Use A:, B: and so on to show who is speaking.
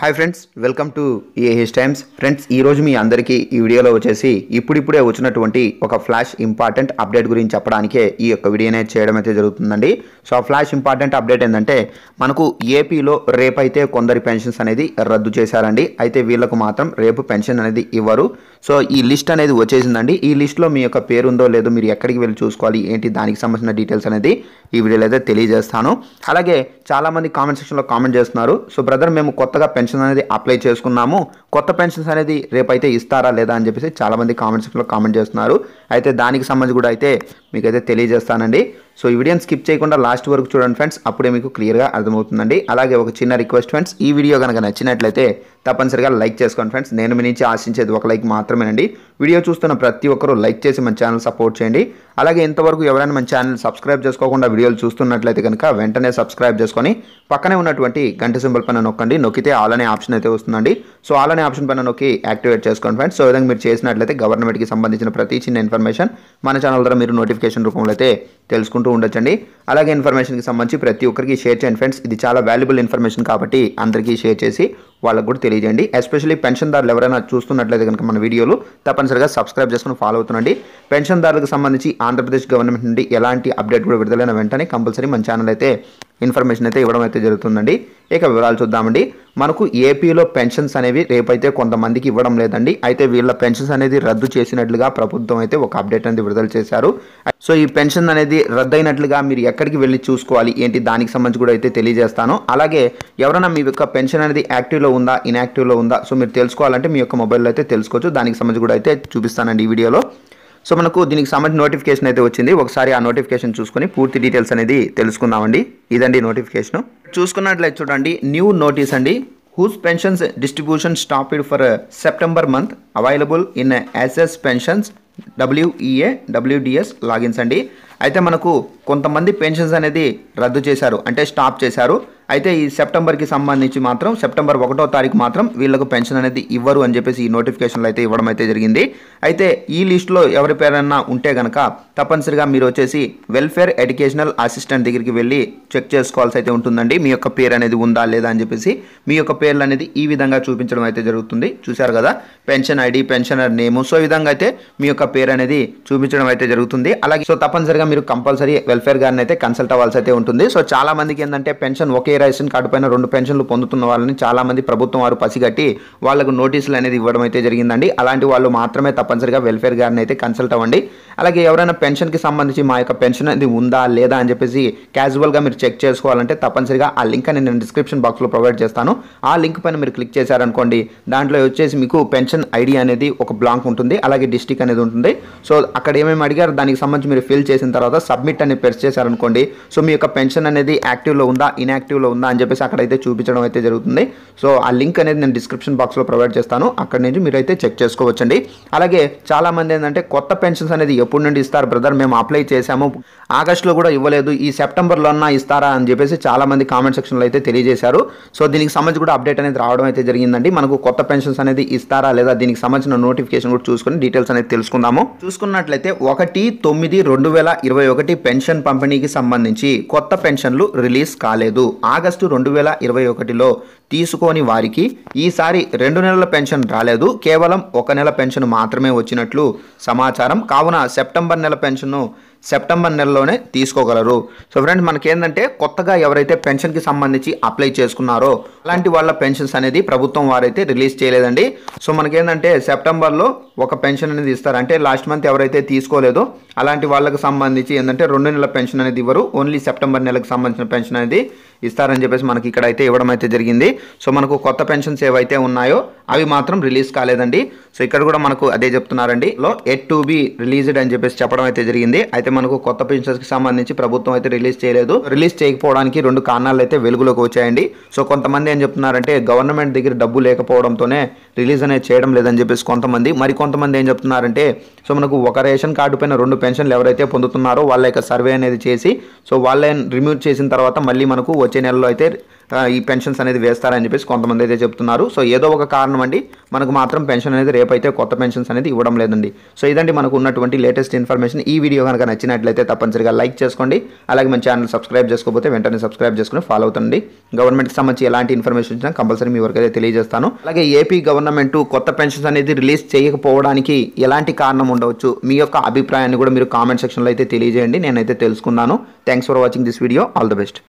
A: hi friends welcome to AH times friends ఈరోజు మీ అందరికీ ఈ వీడియోలో వచ్చేసి ఇప్పుడిప్పుడే వచ్చినటువంటి ఒక ఫ్లాష్ ఇంపార్టెంట్ అప్డేట్ గురించి చెప్పడానికే ఈ యొక్క వీడియోనే చేయడం అయితే జరుగుతుందండి సో ఫ్లాష్ ఇంపార్టెంట్ అప్డేట్ ఏంటంటే మనకు ఏపీలో రేపైతే కొందరి పెన్షన్స్ అనేది రద్దు చేశారండి అయితే వీళ్ళకు మాత్రం రేపు పెన్షన్ అనేది ఇవ్వరు సో ఈ లిస్ట్ అనేది వచ్చేసిందండి ఈ లిస్ట్లో మీ యొక్క పేరు ఉందో లేదో మీరు ఎక్కడికి వెళ్ళి చూసుకోవాలి ఏంటి దానికి సంబంధించిన డీటెయిల్స్ అనేది ఈ వీడియోలో అయితే తెలియజేస్తాను అలాగే చాలామంది కామెంట్ సెక్షన్లో కామెంట్ చేస్తున్నారు సో బ్రదర్ మేము కొత్తగా పెన్షన్ అనేది అప్లై చేసుకున్నాము కొత్త పెన్షన్స్ అనేది రేపైతే ఇస్తారా లేదా అని చెప్పేసి చాలామంది కామెంట్ సెక్షన్లో కామెంట్ చేస్తున్నారు అయితే దానికి సంబంధించి కూడా అయితే మీకైతే తెలియజేస్తానండి సో ఈ వీడియోని స్కిప్ చేయకుండా లాస్ట్ వరకు చూడండి ఫ్రెండ్స్ అప్పుడే మీకు క్లియర్గా అర్థమవుతుందండి అలాగే ఒక చిన్న రిక్వెస్ట్ ఫ్రెండ్స్ ఈ వీడియో కనుక నచ్చినట్లయితే తప్పనిసరిగా లైక్ చేసుకోండి ఫ్రెండ్స్ నేను మీ నుంచి ఆశించేది ఒక లైక్ మాత్రమేనండి వీడియో చూస్తున్న ప్రతి ఒక్కరూ లైక్ చేసి మన ఛానల్ సపోర్ట్ చేయండి అలాగే ఇంతవరకు ఎవరైనా మన ఛానల్ సబ్స్క్రైబ్ చేసుకోకుండా వీడియోలు చూస్తున్నట్లయితే కనుక వెంటనే సబ్స్క్రైబ్ చేసుకొని పక్కనే ఉన్నటువంటి గంట సింబల్ పైన నొక్కండి నొక్కితే ఆలనే ఆప్షన్ అయితే వస్తుందండి సో ఆలనే ఆప్షన్ పైన నొక్కి యాక్టివేట్ చేసుకోండి ఫ్రెండ్స్ సో విధంగా మీరు చేసినట్లయితే గవర్నమెంట్కి సంబంధించిన ప్రతి చిన్న ఇన్ఫర్మేషన్ మన ఛానల్ ద్వారా మీరు నోటిఫికేషన్ రూపంలో అయితే తెలుసుకుంటారు చేసుకుంటూ ఉండొచ్చండి అలాగే ఇన్ఫర్మేషన్కి సంబంధించి ప్రతి ఒక్కరికి షేర్ చేయండి ఫ్రెండ్స్ ఇది చాలా వాల్యుబుల్ ఇన్ఫర్మేషన్ కాబట్టి అందరికీ షేర్ చేసి వాళ్ళకు కూడా తెలియజేయండి ఎస్పెషల్లీ పెన్షన్దారులు ఎవరైనా చూస్తున్నట్లయితే కనుక మన వీడియోలు తప్పనిసరిగా సబ్స్క్రైబ్ చేసుకుని ఫాలో అవుతుండండి పెన్షన్దారులకు సంబంధించి ఆంధ్రప్రదేశ్ గవర్నమెంట్ నుండి ఎలాంటి అప్డేట్ కూడా విడుదలైన వెంటనే కంపల్సరీ మన ఛానల్ అయితే ఇన్ఫర్మేషన్ అయితే ఇవ్వడం అయితే జరుగుతుందండి ఇక వివరాలు చూద్దామండి మనకు ఏపీలో పెన్షన్స్ అనేవి రేపైతే కొంతమందికి ఇవ్వడం లేదండి అయితే వీళ్ళ పెన్షన్స్ అనేది రద్దు చేసినట్లుగా ప్రభుత్వం అయితే ఒక అప్డేట్ అనేది విడుదల చేశారు సో ఈ పెన్షన్ అనేది రద్దయినట్లుగా మీరు ఎక్కడికి వెళ్ళి చూసుకోవాలి ఏంటి దానికి సంబంధించి కూడా అయితే తెలియజేస్తాను అలాగే ఎవరైనా మీ యొక్క పెన్షన్ అనేది యాక్టివ్లో ఉందా ఇన్యాక్టివ్లో ఉందా సో మీరు తెలుసుకోవాలంటే మీ యొక్క మొబైల్లో అయితే తెలుసుకోవచ్చు దానికి సంబంధించి కూడా అయితే చూపిస్తానండి ఈ వీడియోలో సో మనకు దీనికి సంబంధించి నోటిఫికేషన్ అయితే వచ్చింది ఒకసారి ఆ నోటిఫికేషన్ చూసుకుని పూర్తి డీటెయిల్స్ అనేది తెలుసుకుందామండి ఇదండి నోటిఫికేషన్ చూసుకున్నట్లయితే చూడండి న్యూ నోటీస్ అండి whose pensions distribution stopped for September month available in SS pensions WEA WDS logins అండి అయితే మనకు కొంతమంది పెన్షన్స్ అనేది రద్దు చేశారు అంటే స్టాప్ చేశారు అయితే ఈ సెప్టెంబర్కి సంబంధించి మాత్రం సెప్టెంబర్ ఒకటో తారీఖు మాత్రం వీళ్లకు పెన్షన్ అనేది ఇవ్వరు అని చెప్పేసి ఈ నోటిఫికేషన్లు అయితే ఇవ్వడం అయితే జరిగింది అయితే ఈ లిస్టులో ఎవరి పేరైనా ఉంటే కనుక తప్పనిసరిగా మీరు వచ్చేసి వెల్ఫేర్ ఎడ్యుకేషనల్ అసిస్టెంట్ దగ్గరికి వెళ్ళి చెక్ చేసుకోవాల్సి అయితే ఉంటుందండి మీ యొక్క పేరు అనేది ఉందా లేదా అని చెప్పేసి మీ యొక్క పేర్లు అనేది ఈ విధంగా చూపించడం అయితే జరుగుతుంది చూశారు కదా pension ID pensioner name so విధంగా అయితే మీ యొక్క పేరు అనేది చూపించడం అయితే జరుగుతుంది అలాగే సో తప్పనిసరిగా మీరు కంపల్సరీ వెల్ఫేర్ గారిని అయితే కన్సల్ట్ అవ్వాల్సి అయితే ఉంటుంది సో చాలా మందికి ఏంటంటే పెన్షన్ ఒకే రేషన్ కార్డు పైన రెండు పెన్షన్లు పొందుతున్న వాళ్ళని చాలామంది ప్రభుత్వం వారు పసిగట్టి వాళ్ళకు నోటీసులు అనేది ఇవ్వడం అయితే జరిగిందండి అలాంటి వాళ్ళు మాత్రమే తప్పనిసరిగా వెల్ఫేర్ గారిని అయితే కన్సల్ట్ అవ్వండి అలాగే ఎవరైనా పెన్షన్కి సంబంధించి మా యొక్క పెన్షన్ అనేది ఉందా లేదా అని చెప్పేసి క్యాజువల్గా మీరు చెక్ చేసుకోవాలంటే తప్పనిసరిగా ఆ లింక్ అని నేను డిస్క్రిప్షన్ బాక్స్లో ప్రొవైడ్ చేస్తాను ఆ లింక్ పైన మీరు క్లిక్ చేశారనుకోండి దాంట్లో వచ్చేసి మీకు పెన్షన్ ఐడి అనేది ఒక బ్లాంక్ ఉంటుంది అలాగే డిస్టిక్ అనేది ఉంటుంది సో అక్కడ ఏమేమి అడిగారు దానికి సంబంధించి మీరు ఫిల్ చేసిన తర్వాత సబ్మిట్ అని ప్రెస్ చేశారనుకోండి సో మీ యొక్క పెన్షన్ అనేది యాక్టివ్లో ఉందా ఇన్యాక్టివ్లో అందుబాటులో ఉందా అని చెప్పేసి అక్కడైతే చూపించడం అయితే జరుగుతుంది సో ఆ లింక్ అనేది నేను డిస్క్రిప్షన్ బాక్స్లో ప్రొవైడ్ చేస్తాను అక్కడ నుంచి మీరు అయితే చెక్ చేసుకోవచ్చండి అలాగే చాలామంది ఏంటంటే కొత్త పెన్షన్స్ అనేది ఎప్పటి నుండి ఇస్తారు బ్రదర్ మేము అప్లై చేశాము ఆగస్టులో కూడా ఇవ్వలేదు ఈ సెప్టెంబర్లోనా ఇస్తారా అని చెప్పేసి చాలామంది కామెంట్ సెక్షన్లో అయితే తెలియజేశారు సో దీనికి సంబంధించి కూడా అప్డేట్ అనేది రావడం అయితే జరిగిందండి మనకు కొత్త పెన్షన్స్ అనేది ఇస్తారా లేదా దీనికి సంబంధించిన నోటిఫికేషన్ కూడా చూసుకుని డీటెయిల్స్ అనేది తెలుసుకుందాము చూసుకున్నట్లయితే ఒకటి తొమ్మిది రెండు వేల ఇరవై ఒకటి పెన్షన్ పంపిణీకి సంబంధించి కొత్త పెన్షన్లు రిలీజ్ కాలేదు ఆ ఆగస్టు రెండు వేల ఇరవై ఒకటిలో తీసుకోని వారికి ఈసారి రెండు నెలల పెన్షన్ రాలేదు కేవలం ఒక నెల పెన్షన్ మాత్రమే వచ్చినట్లు సమాచారం కావున సెప్టెంబర్ నెల పెన్షన్ను సెప్టెంబర్ నెలలోనే తీసుకోగలరు సో ఫ్రెండ్స్ మనకేంటంటే కొత్తగా ఎవరైతే పెన్షన్కి సంబంధించి అప్లై చేసుకున్నారో అలాంటి వాళ్ళ పెన్షన్స్ అనేది ప్రభుత్వం వారైతే రిలీజ్ చేయలేదండి సో మనకేంటంటే సెప్టెంబర్లో ఒక పెన్షన్ అనేది ఇస్తారు అంటే లాస్ట్ మంత్ ఎవరైతే తీసుకోలేదో అలాంటి వాళ్ళకి సంబంధించి ఏంటంటే రెండు నెలల పెన్షన్ అనేది ఇవ్వరు ఓన్లీ సెప్టెంబర్ నెలకు సంబంధించిన పెన్షన్ అనేది ఇస్తారని చెప్పేసి మనకి ఇక్కడ అయితే ఇవ్వడం అయితే జరిగింది సో మనకు కొత్త పెన్షన్స్ ఏవైతే ఉన్నాయో అవి మాత్రం రిలీజ్ కాలేదండి సో ఇక్కడ కూడా మనకు అదే చెప్తున్నారండి లో ఎట్ టు బి రిలీజ్డ్ అని చెప్పేసి చెప్పడం అయితే జరిగింది అయితే మనకు కొత్త కి సంబంధించి ప్రభుత్వం అయితే రిలీజ్ చేయలేదు రిలీజ్ చేయకపోవడానికి రెండు కారణాలు అయితే వెలుగులోకి వచ్చాయండి సో కొంతమంది ఏం చెప్తున్నారంటే గవర్నమెంట్ దగ్గర డబ్బు లేకపోవడంతోనే రిలీజ్ అనేది చేయడం లేదని చెప్పేసి కొంతమంది మరి కొంతమంది ఏం చెప్తున్నారంటే సో మనకు ఒక రేషన్ కార్డు పైన రెండు పెన్షన్లు ఎవరైతే పొందుతున్నారో వాళ్ళ యొక్క సర్వే అనేది చేసి సో వాళ్ళని రిమూవ్ చేసిన తర్వాత మళ్ళీ మనకు వచ్చే నెలలో అయితే ఈ పెన్షన్స్ అనేది వేస్తారని చెప్పేసి కొంతమంది అయితే చెప్తున్నారు సో ఏదో ఒక కారణం అండి మనకు మాత్రం పెన్షన్ అనేది రేపైతే కొత్త పెన్షన్స్ అనేది ఇవ్వడం లేదండి సో ఇదండి మనకు ఉన్నటువంటి లేటెస్ట్ ఇన్ఫర్మేషన్ ఈ వీడియో కనుక నచ్చినట్లయితే తప్పనిసరిగా లైక్ చేసుకోండి అలాగే మన ఛానల్ సబ్స్క్రైబ్ చేసుకోకపోతే వెంటనే సబ్స్క్రైబ్ చేసుకుని ఫాలో అవుతుంది గవర్నమెంట్కి సంబంధించి ఎలాంటి ఇన్ఫర్మేషన్ ఇచ్చినా కంపల్సరీ మీ వరకు అయితే తెలియజేస్తాను అలాగే ఏపీ గవర్నమెంట్ కొత్త పెన్షన్స్ అనేది రిలీజ్ చేయకపోవడానికి ఎలాంటి కారణం ఉండవచ్చు మీ యొక్క అభిప్రాయాన్ని కూడా మీరు కామెంట్ సెక్షన్లో అయితే తెలియజేయండి నేనైతే తెలుసుకున్నాను thanks for watching this video all the best